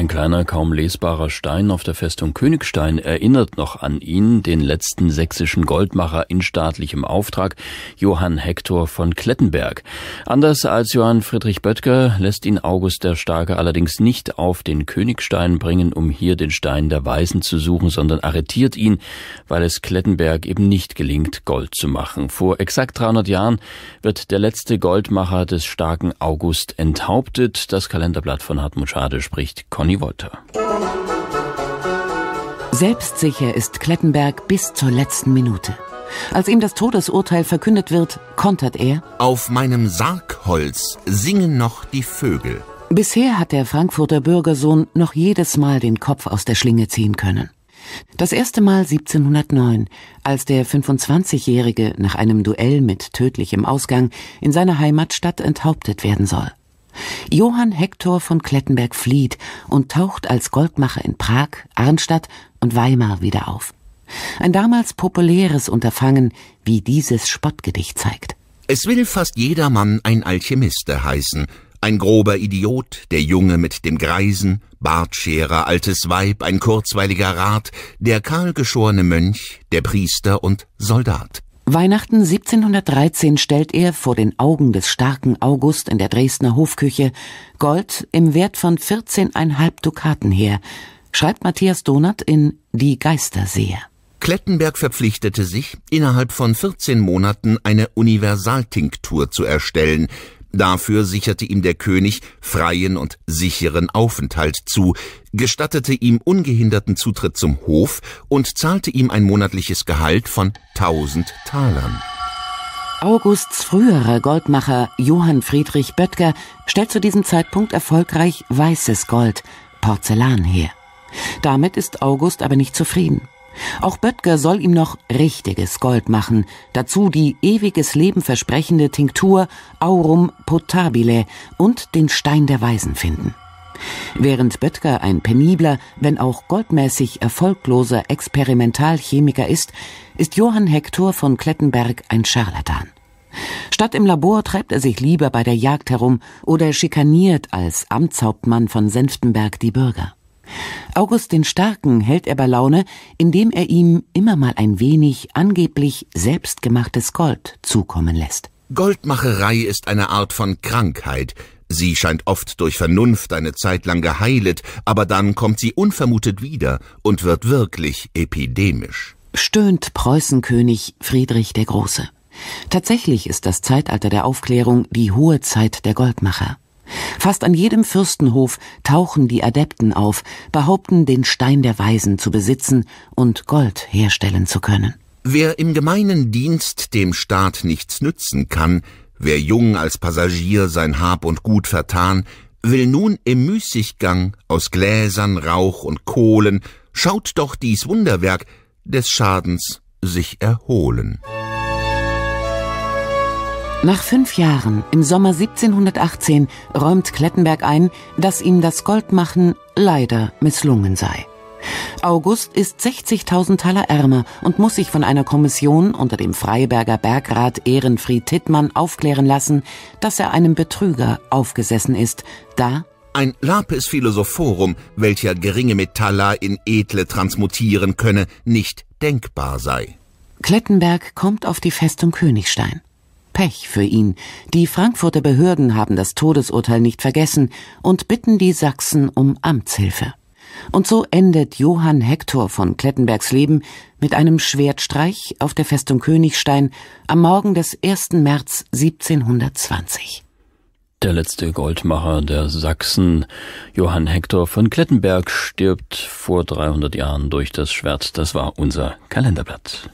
Ein kleiner, kaum lesbarer Stein auf der Festung Königstein erinnert noch an ihn, den letzten sächsischen Goldmacher in staatlichem Auftrag, Johann Hector von Klettenberg. Anders als Johann Friedrich Böttger lässt ihn August der Starke allerdings nicht auf den Königstein bringen, um hier den Stein der Weisen zu suchen, sondern arretiert ihn, weil es Klettenberg eben nicht gelingt, Gold zu machen. Vor exakt 300 Jahren wird der letzte Goldmacher des starken August enthauptet. Das Kalenderblatt von Hartmut Schade spricht Conny Conny Wolter. Selbstsicher ist Klettenberg bis zur letzten Minute. Als ihm das Todesurteil verkündet wird, kontert er: Auf meinem Sargholz singen noch die Vögel. Bisher hat der Frankfurter Bürgersohn noch jedes Mal den Kopf aus der Schlinge ziehen können. Das erste Mal 1709, als der 25-Jährige nach einem Duell mit tödlichem Ausgang in seiner Heimatstadt enthauptet werden soll. Johann Hector von Klettenberg flieht und taucht als Goldmacher in Prag, Arnstadt und Weimar wieder auf. Ein damals populäres Unterfangen, wie dieses Spottgedicht zeigt. Es will fast jedermann ein Alchemiste heißen, ein grober Idiot, der Junge mit dem Greisen, Bartscherer, altes Weib, ein kurzweiliger Rat, der kahlgeschorene Mönch, der Priester und Soldat. Weihnachten 1713 stellt er vor den Augen des starken August in der Dresdner Hofküche Gold im Wert von 14,5 Dukaten her, schreibt Matthias Donat in Die Geisterseher. Klettenberg verpflichtete sich, innerhalb von 14 Monaten eine Universaltinktur zu erstellen, Dafür sicherte ihm der König freien und sicheren Aufenthalt zu, gestattete ihm ungehinderten Zutritt zum Hof und zahlte ihm ein monatliches Gehalt von 1000 Talern. Augusts früherer Goldmacher Johann Friedrich Böttger stellt zu diesem Zeitpunkt erfolgreich weißes Gold, Porzellan her. Damit ist August aber nicht zufrieden. Auch Böttger soll ihm noch richtiges Gold machen, dazu die ewiges Leben versprechende Tinktur Aurum Potabile und den Stein der Weisen finden. Während Böttger ein penibler, wenn auch goldmäßig erfolgloser Experimentalchemiker ist, ist Johann Hector von Klettenberg ein Scharlatan. Statt im Labor treibt er sich lieber bei der Jagd herum oder schikaniert als Amtshauptmann von Senftenberg die Bürger. August den Starken hält er bei Laune, indem er ihm immer mal ein wenig angeblich selbstgemachtes Gold zukommen lässt. Goldmacherei ist eine Art von Krankheit. Sie scheint oft durch Vernunft eine Zeit lang geheilet, aber dann kommt sie unvermutet wieder und wird wirklich epidemisch. Stöhnt Preußenkönig Friedrich der Große. Tatsächlich ist das Zeitalter der Aufklärung die hohe Zeit der Goldmacher. Fast an jedem Fürstenhof tauchen die Adepten auf, behaupten, den Stein der Weisen zu besitzen und Gold herstellen zu können. Wer im gemeinen Dienst dem Staat nichts nützen kann, wer jung als Passagier sein Hab und Gut vertan, will nun im Müßiggang aus Gläsern, Rauch und Kohlen, schaut doch dies Wunderwerk des Schadens sich erholen. Nach fünf Jahren, im Sommer 1718, räumt Klettenberg ein, dass ihm das Goldmachen leider misslungen sei. August ist 60.000 Taler ärmer und muss sich von einer Kommission unter dem Freiberger Bergrat Ehrenfried Tittmann aufklären lassen, dass er einem Betrüger aufgesessen ist, da ein Lapis Philosophorum, welcher geringe Metalla in edle transmutieren könne, nicht denkbar sei. Klettenberg kommt auf die Festung Königstein. Pech für ihn. Die Frankfurter Behörden haben das Todesurteil nicht vergessen und bitten die Sachsen um Amtshilfe. Und so endet Johann Hector von Klettenbergs Leben mit einem Schwertstreich auf der Festung Königstein am Morgen des 1. März 1720. Der letzte Goldmacher der Sachsen, Johann Hector von Klettenberg, stirbt vor 300 Jahren durch das Schwert. Das war unser Kalenderblatt.